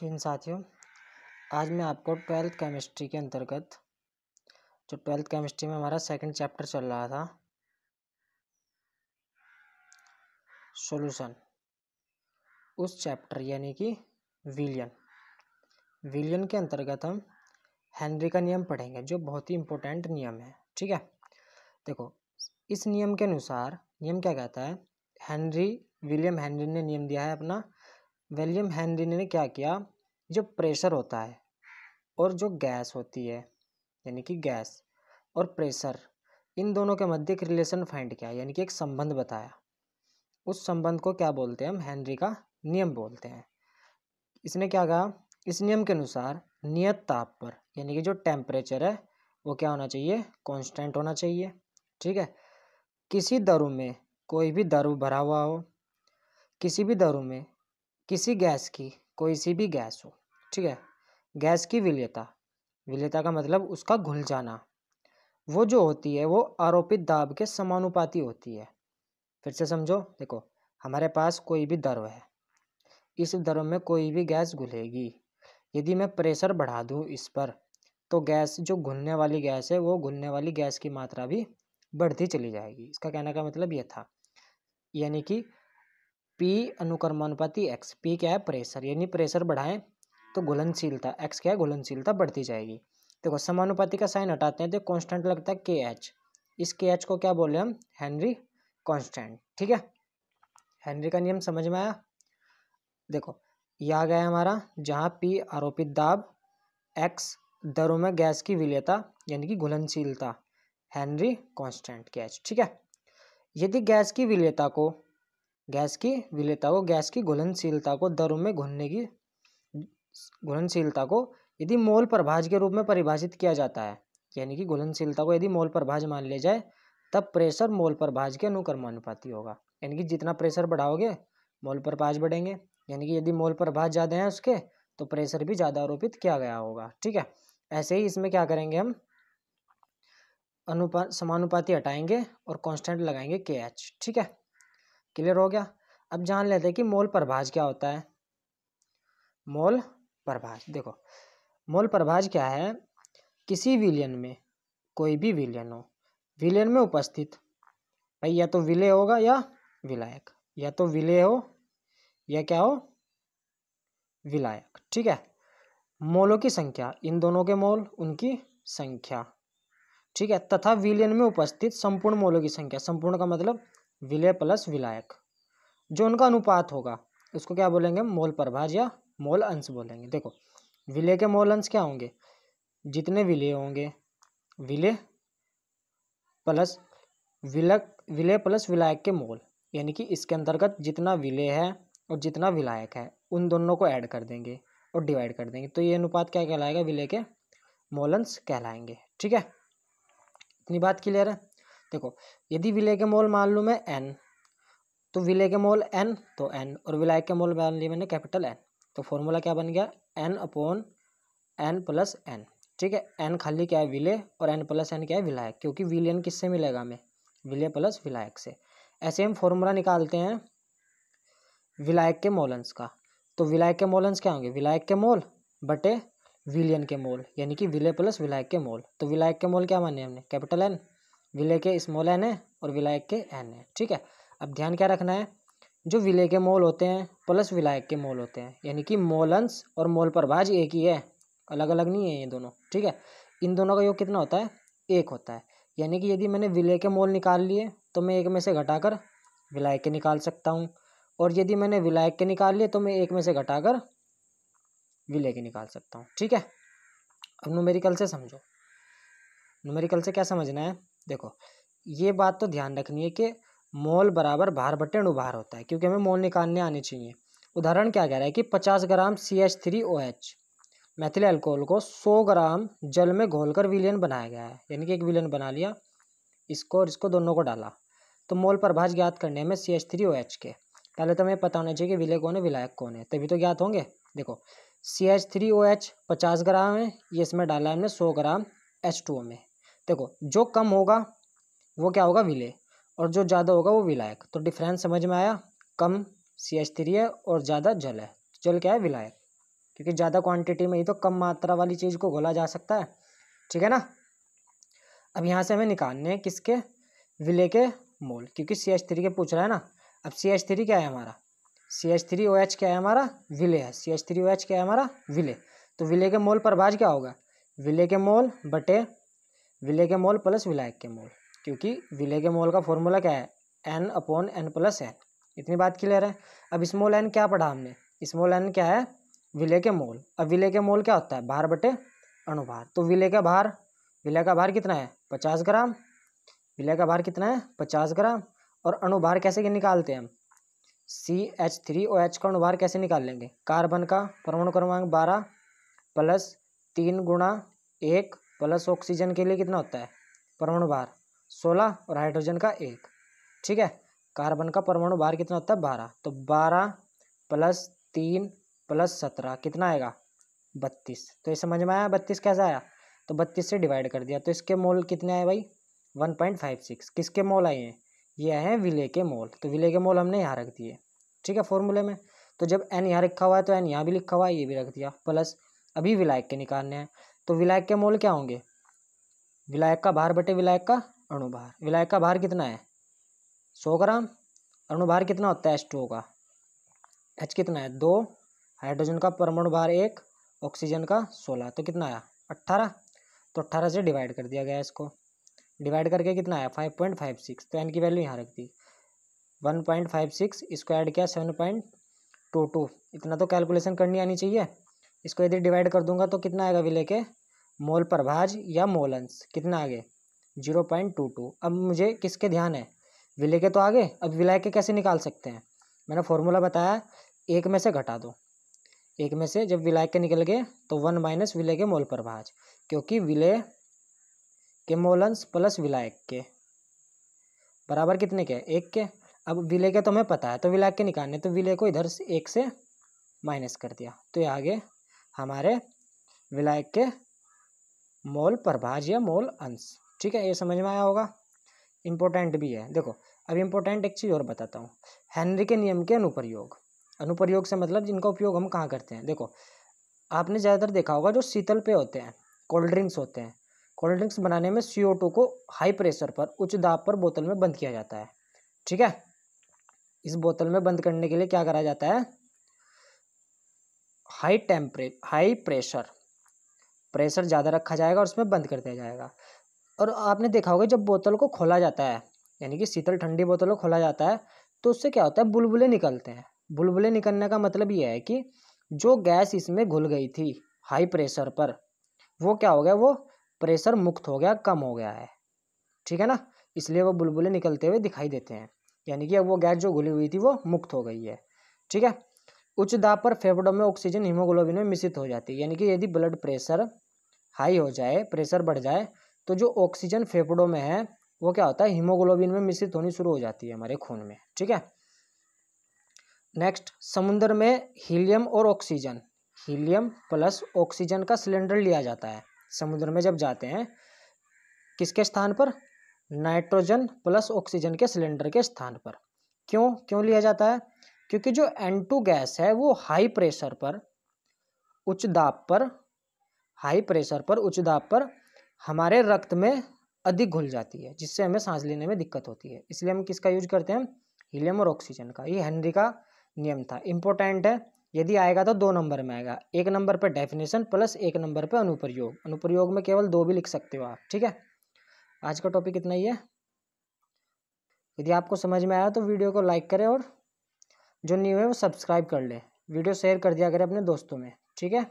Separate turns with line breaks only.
जिन तो साथियों आज मैं आपको ट्वेल्थ केमिस्ट्री के अंतर्गत जो ट्वेल्थ केमिस्ट्री में हमारा सेकंड चैप्टर चल रहा था सॉल्यूशन उस चैप्टर यानी कि विलियन विलियन के अंतर्गत हम हेनरी का नियम पढ़ेंगे जो बहुत ही इंपॉर्टेंट नियम है ठीक है देखो इस नियम के अनुसार नियम क्या कहता है हेनरी विलियम हेनरी ने नियम दिया है अपना विलियम हेनरी ने क्या किया जो प्रेशर होता है और जो गैस होती है यानी कि गैस और प्रेशर इन दोनों के मध्य एक रिलेशन फाइंड किया यानी कि एक संबंध बताया उस संबंध को क्या बोलते हैं हम हेनरी का नियम बोलते हैं इसने क्या कहा इस नियम के अनुसार नियत ताप पर यानी कि जो टेम्परेचर है वो क्या होना चाहिए कांस्टेंट होना चाहिए ठीक है किसी दरु में कोई भी दरु भरा हुआ हो किसी भी दरु में किसी गैस की कोई सी भी गैस हो ठीक है गैस की विलयता विलयता का मतलब उसका घुल जाना वो जो होती है वो आरोपित दाब के समानुपाती होती है फिर से समझो देखो हमारे पास कोई भी द्रव है इस द्रव में कोई भी गैस घुलेगी यदि मैं प्रेशर बढ़ा दूँ इस पर तो गैस जो घुलने वाली गैस है वो घुलने वाली गैस की मात्रा भी बढ़ती चली जाएगी इसका कहने का मतलब ये था यानी कि पी अनुक्रमानुपाती एक्स पी क्या है प्रेशर यानी प्रेशर बढ़ाएं तो घुलनशीलता एक्स क्या है घुलनशीलता बढ़ती जाएगी देखो समानुपाति का साइन हटाते हैं तो कॉन्स्टेंट लगता है के एच इस के एच को क्या बोले हम हैंनरी कॉन्स्टेंट ठीक है हैंनरी का नियम समझ में आया देखो यह आ गया हमारा जहाँ पी आरोपित दाब एक्स दरों में गैस की विलयता यानी कि घुलनशीलता हैंनरी कॉन्स्टेंट के एच ठीक है यदि गैस की विलयता को गैस की विलयता को गैस की घुलनशीलता को दरों में घुलने की घुलनशीलता को यदि मोल प्रभाज के रूप में परिभाषित किया जाता है यानी कि घुलनशीलता को यदि मोल प्रभाज मान लिया जाए तब प्रेशर मोल प्रभाज के अनुक्रमानुपाती होगा यानी कि जितना प्रेशर बढ़ाओगे मोल पर भाज बढ़ेंगे यानी कि यदि मोल प्रभाज ज़्यादा हैं उसके तो प्रेशर भी ज़्यादा आरोपित किया गया होगा ठीक है ऐसे ही इसमें क्या करेंगे हम अनुपा समानुपाती हटाएंगे और कांस्टेंट लगाएंगे के एच ठीक है क्लियर हो गया अब जान लेते हैं कि मोल प्रभाज क्या होता है मोल प्रभाज देखो मोल प्रभाज क्या है किसी विलियन में कोई भी विलियन हो विलियन में उपस्थित भाई या तो विलय होगा या विलायक या तो विलय हो या क्या हो विलायक ठीक है मोलों की संख्या इन दोनों के मोल उनकी संख्या ठीक है तथा विलियन में उपस्थित संपूर्ण मोलों की संख्या संपूर्ण का मतलब विलय प्लस विलायक जो उनका अनुपात होगा उसको क्या बोलेंगे मोल प्रभाज या मोल अंश बोलेंगे देखो विलय के मोल अंश क्या होंगे जितने विलय होंगे विलय प्लस विलक विलय प्लस विलायक के मोल यानी कि इसके अंतर्गत जितना विलय है और जितना विलायक है उन दोनों को ऐड कर देंगे और डिवाइड कर देंगे तो ये अनुपात क्या कहलाएगा विलय के मोलंस कहलाएंगे ठीक है इतनी बात क्लियर है देखो यदि विलय के मोल मान लूँ मैं एन तो विलय के मोल एन तो एन और विलय के मोल मान लिया मैंने कैपिटल एन तो फॉर्मूला क्या बन गया N upon N plus N ठीक है एन खाली क्या है विलय और एन प्लस एन क्या है विलायक क्योंकि विलियन किससे मिलेगा हमें विलय प्लस विलायक से ऐसे हम फॉर्मूला निकालते हैं विलायक के मोलंस का तो विलायक के मोलंस क्या होंगे विलायक के मोल बटे विलियन के मोल यानी कि विलय प्लस विलायक के मोल तो विलायक के मोल क्या माने हमने कैपिटल एन विलय के स्मॉल एन है और विलायक के एन है ठीक है अब ध्यान क्या रखना है जो विलय के मोल होते हैं प्लस विलायक के मोल होते हैं यानी कि मोलंस और मोल पर भाज एक ही है अलग अलग नहीं है ये दोनों ठीक है इन दोनों का योग कितना होता है एक होता है यानी कि यदि मैंने विलय के मोल निकाल लिए तो मैं एक में से घटाकर विलायक के निकाल सकता हूँ और यदि मैंने विलायक के निकाल लिए तो मैं एक में से घटाकर विलय के निकाल सकता हूँ ठीक है अब नुमेरिकल से समझो नुमेरिकल से क्या समझना है देखो ये बात तो ध्यान रखनी है कि मोल बराबर भार बटे अनुभार होता है क्योंकि हमें मोल निकालने आने चाहिए उदाहरण क्या कह रहा है कि पचास gram C H three O H methyl alcohol को सौ ग्राम जल में घोलकर विलियन बनाया गया है यानी कि एक विलियन बना लिया इसको और इसको दोनों को डाला तो मोल प्रभाज ज्ञात करने में C H three O H के पहले तो हमें पता होना चाहिए कि विलय कौन है विलायक कौन है तभी तो ज्ञात होंगे देखो C H three O H पचास ग्राम है ये इसमें डाला है हमने सौ ग्राम एच टू ओ में देखो जो कम होगा वो क्या होगा विलय और जो ज़्यादा होगा वो विलायक तो डिफरेंस समझ में आया कम सी एच थ्री है और ज़्यादा जल है जल क्या है विलायक क्योंकि ज़्यादा क्वांटिटी में ही तो कम मात्रा वाली चीज़ को घोला जा सकता है ठीक है ना अब यहाँ से हमें निकालने हैं किसके विलय के मोल क्योंकि सी एच थ्री के पूछ रहा है ना अब सी एच थ्री क्या है हमारा C H three O H क्या है हमारा विलय है C H three O H क्या है हमारा विलय तो विलय के मोल पर भाज क्या होगा विले के मोल बटे विलय के मोल प्लस विलायक के मोल क्योंकि विलय के मोल का फॉर्मूला क्या है N upon N plus N इतनी बात क्लियर है अब स्मॉल एन क्या पढ़ा हमने स्मॉल एन क्या है विलय के मोल अब विलय के मोल क्या होता है भार बटे अनुभार तो विलय का भार विलय का भार कितना है पचास ग्राम विलय का भार कितना है पचास ग्राम और अनुभार कैसे निकालते हैं हम C H three O H का अनुभार कैसे निकाल लेंगे कार्बन का परमाणु क्रमांक बारह प्लस तीन गुणा एक प्लस ऑक्सीजन के लिए कितना होता है परमाणु भार सोलह और हाइड्रोजन का एक ठीक है कार्बन का परमाणु भार कितना होता है बारह तो बारह प्लस तीन प्लस सत्रह कितना आएगा बत्तीस तो ये समझ में आया बत्तीस कैसा आया तो बत्तीस से डिवाइड कर दिया तो इसके मोल कितने आए भाई वन पॉइंट फाइव सिक्स किसके मोल आए हैं ये आए हैं विले के मोल तो विले के मोल हमने यहाँ रख दिए ठीक है फॉर्मूले में तो जब एन यहाँ रखा हुआ है तो एन यहाँ भी लिखा हुआ है ये भी रख दिया प्लस अभी विलायक के निकालने हैं तो विलायक के मोल क्या होंगे विलायक का भार बटे विलायक का अणुभार विलायक का भार कितना है सौ ग्राम अणुभार कितना होता है एच टू का एच कितना है दो हाइड्रोजन का परमाणु भार एक ऑक्सीजन का सोलह तो कितना आया अट्ठारह तो अट्ठारह से डिवाइड कर दिया गया इसको डिवाइड करके कितना आया फाइव पॉइंट फाइव सिक्स तो एन की वैल्यू यहाँ रख दी वन पॉइंट फाइव सिक्स इसको ऐड किया सेवन पॉइंट टू टू इतना तो कैलकुलेशन करनी आनी चाहिए इसको यदि डिवाइड कर दूंगा तो कितना आएगा विलय के मोल पर भाज या मोलंस कितना आगे जीरो पॉइंट टू टू अब मुझे किसके ध्यान है विलय के तो आगे अब विलय के कैसे निकाल सकते हैं मैंने फॉर्मूला बताया एक में से घटा दो एक में से जब विलय के निकल गए तो वन माइनस विलय के मोल पर भाज क्योंकि विलय के मोलंस प्लस विलायक के बराबर कितने के एक के अब विलय के तो हमें पता है तो विलायक के निकालने तो विलय को इधर से एक से माइनस कर दिया तो ये आगे हमारे विलायक के मोल प्रभाज या मोल अंश ठीक है ये समझ में आया होगा इम्पोर्टेंट भी है देखो अब इम्पोर्टेंट एक चीज़ और बताता हूँ हेनरी के नियम के अनुप्रयोग अनुप्रयोग से मतलब जिनका उपयोग हम कहाँ करते हैं देखो आपने ज़्यादातर देखा होगा जो शीतल पे होते हैं कोल्ड ड्रिंक्स होते हैं कोल्ड ड्रिंक्स बनाने में सी को हाई प्रेशर पर उच्च दाब पर बोतल में बंद किया जाता है ठीक है इस बोतल में बंद करने के लिए क्या करा जाता है high tempera high pressure pressure ज़्यादा रखा जाएगा और उसमें बंद कर दिया जाएगा और आपने देखा होगा जब बोतल को खोला जाता है यानी कि शीतल ठंडी बोतल को खोला जाता है तो उससे क्या होता है बुलबुलें निकलते हैं बुलबुले निकलने का मतलब ये है कि जो गैस इसमें घुल गई थी हाई प्रेशर पर वो क्या हो गया वो प्रेशर मुक्त हो गया कम हो गया है ठीक है ना इसलिए वो बुलबुले निकलते हुए दिखाई देते हैं यानी कि अब वो गैस जो घुली हुई थी वो मुक्त हो गई है ठीक है उच्च दाब पर फेफड़ों में ऑक्सीजन हीमोग्लोबिन में मिश्रित हो जाती है यानी कि यदि ब्लड प्रेशर हाई हो जाए प्रेशर बढ़ जाए तो जो ऑक्सीजन फेफड़ों में है वो क्या होता है हीमोग्लोबिन में मिश्रित होनी शुरू हो जाती है हमारे खून में ठीक है नेक्स्ट समुद्र में हीलियम और ऑक्सीजन हीलियम प्लस ऑक्सीजन का सिलेंडर लिया जाता है समुद्र में जब जाते हैं किसके स्थान पर नाइट्रोजन प्लस ऑक्सीजन के सिलेंडर के स्थान पर क्यों क्यों लिया जाता है क्योंकि जो एन टू गैस है वो हाई प्रेशर पर उच्च दाब पर हाई प्रेशर पर उच्च दाब पर हमारे रक्त में अधिक घुल जाती है जिससे हमें सांस लेने में दिक्कत होती है इसलिए हम किसका यूज करते हैं हीलियम और ऑक्सीजन का ये हेनरी का नियम था इम्पोर्टेंट है यदि आएगा तो दो नंबर में आएगा एक नंबर पर डेफिनेशन प्लस एक नंबर पर अनुप्रयोग अनुप्रयोग में केवल दो भी लिख सकते हो आप ठीक है आज का टॉपिक इतना ही है यदि आपको समझ में आया तो वीडियो को लाइक करें और जो न्यू है वो सब्सक्राइब कर ले वीडियो शेयर कर दिया करें अपने दोस्तों में ठीक है